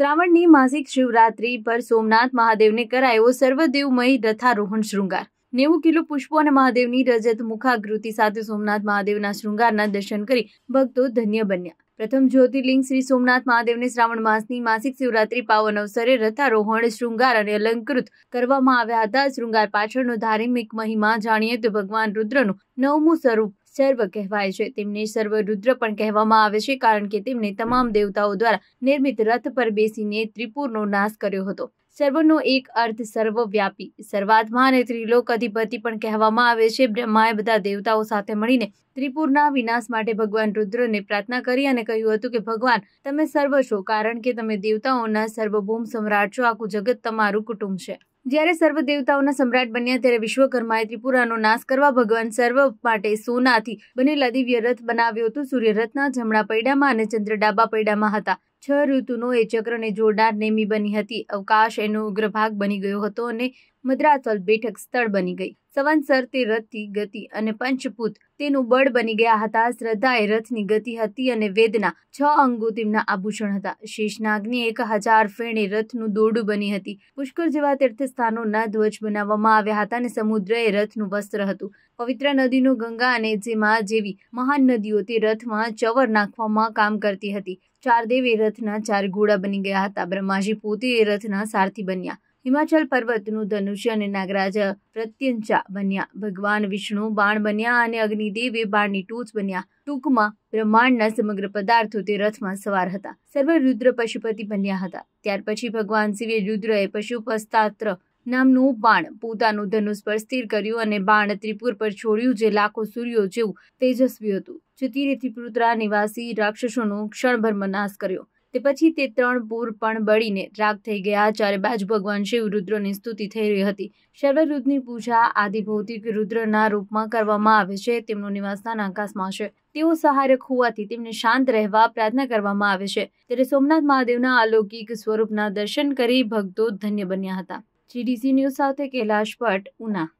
શ્રાવણની માસિક શિવરાત્રી પર સોમનાથ મહાદેવને કરાયો સર્વદેવમય રથારોહણ શૃંગાર નેવું કિલો પુષ્પો અને મહાદેવની રજત મુખાકૃતિ સાથે સોમનાથ મહાદેવના શૃંગારના દર્શન કરી ભક્તો ધન્ય બન્યા પ્રથમ જ્યોતિર્લિંગ શ્રી સોમનાથ મહાદેવને શ્રાવણ માસની માસિક શિવરાત્રિ પાવન અવસરે રથારોહણ શૃંગાર અને અલંકૃત કરવામાં આવ્યા હતા શૃંગાર પાછળનો ધાર્મિક મહિમા જાણીએ તો ભગવાન રુદ્રનું નવમું સ્વરૂપ સર્વ કહેવાય છે તેમને સર્વ રુદ્ર પણ કહેવામાં આવે છે કારણ કે તેમને તમામ દેવતાઓ દ્વારા નિર્મિત રથ પર બેસીને ત્રિપુરનો નાશ કર્યો હતો સર્વનો એક અર્થ સર્વવ્યાપી સર્વાત્મા અને ત્રિલોક અધિપતિ પણ કહેવામાં આવે છે બ્રહ્માએ બધા દેવતાઓ સાથે મળીને ત્રિપુરના વિનાશ માટે ભગવાન રુદ્રને પ્રાર્થના કરી અને કહ્યું હતું કે ભગવાન તમે સર્વ છો કારણ કે તમે દેવતાઓના સર્વભૂમ સમ્રાટ છો આખું જગત તમારું કુટુંબ છે જ્યારે સર્વ દેવતાઓના સમ્રાટ બન્યા ત્યારે વિશ્વકર્માએ ત્રિપુરાનો નાશ કરવા ભગવાન સર્વ માટે સોનાથી બનેલા દિવ્ય રથ બનાવ્યો હતો સૂર્ય રથના જમણા પૈડામાં અને ચંદ્ર ડાબા પૈડામાં હતા છ ઋતુનો એ ચક્રને જોડનાર નેમી બની હતી અવકાશ એનો ઉગ્ર ભાગ બની ગયો હતો અને મુદ્રાચલ બેઠક સ્થળ બની ગઈ સંવંતસર તે રથની ગતિ અને પંચપૂત તેનું બળ બની ગયા હતા શ્રદ્ધા એ રથની ગતિ હતી અને વેદના છ અંગો તેમના આભૂષણ હતા શેષનાગ્નિ એક હજાર ફેણે રથનું દોરડું બની હતી પુષ્કર જેવા તીર્થ તીર્થસ્થાનોના ધ્વજ બનાવવામાં આવ્યા હતા અને સમુદ્ર એ રથનું વસ્ત્ર હતું પવિત્ર નદીનું ગંગા અને જેમાં જેવી મહાન નદીઓ તે રથમાં ચવર નાખવામાં કામ કરતી હતી ચાર દેવ એ રથના ચાર ઘોડા બની ગયા હતા બ્રહ્માજી પોતે એ રથના સારથી બન્યા હિમાચલ પર્વતનું ધનુષ્ય અને નાગરાજ પ્રત્યંચા બન્યા ભગવાન વિષ્ણુ બાણ બન્યા અને અગ્નિદેવે બાણની ટૂચ બન્યા ટૂંકમાં બ્રહ્માંડના સમગ્ર પદાર્થો તે રથમાં સવાર હતા સર્વ રુદ્ર પશુપતિ બન્યા હતા ત્યાર પછી ભગવાન શિવે રુદ્રએ પશુપસ્તાત્ર નામનું બાણ પોતાનું ધનુષ પર સ્થિર કર્યું અને બાણ ત્રિપુર પર છોડ્યું જે લાખો સૂર્યો જેવું તેજસ્વી હતું જે તીરે ત્રિપુરા નિવાસી રાક્ષસોનો ક્ષણભર નાશ કર્યો તે પછી તે ત્રણ પૂર પણ બળીને રાગ થઈ ગયા ચારે બાજુ ભગવાન શિવ રુદ્રની સ્તુતિ થઈ રહી હતી શર્વરુદ્રની પૂજા આદિભૌતિક રુદ્રના રૂપમાં કરવામાં આવે છે તેમનું નિવાસસ્થાન આકાશમાં છે તેઓ સહાયક હોવાથી તેમને શાંત રહેવા પ્રાર્થના કરવામાં આવે છે ત્યારે સોમનાથ મહાદેવના અલૌકિક સ્વરૂપના દર્શન કરી ભક્તો ધન્ય બન્યા હતા જીડીસી ન્યૂઝ સાથે કૈલાશ ભટ્ટ ઉના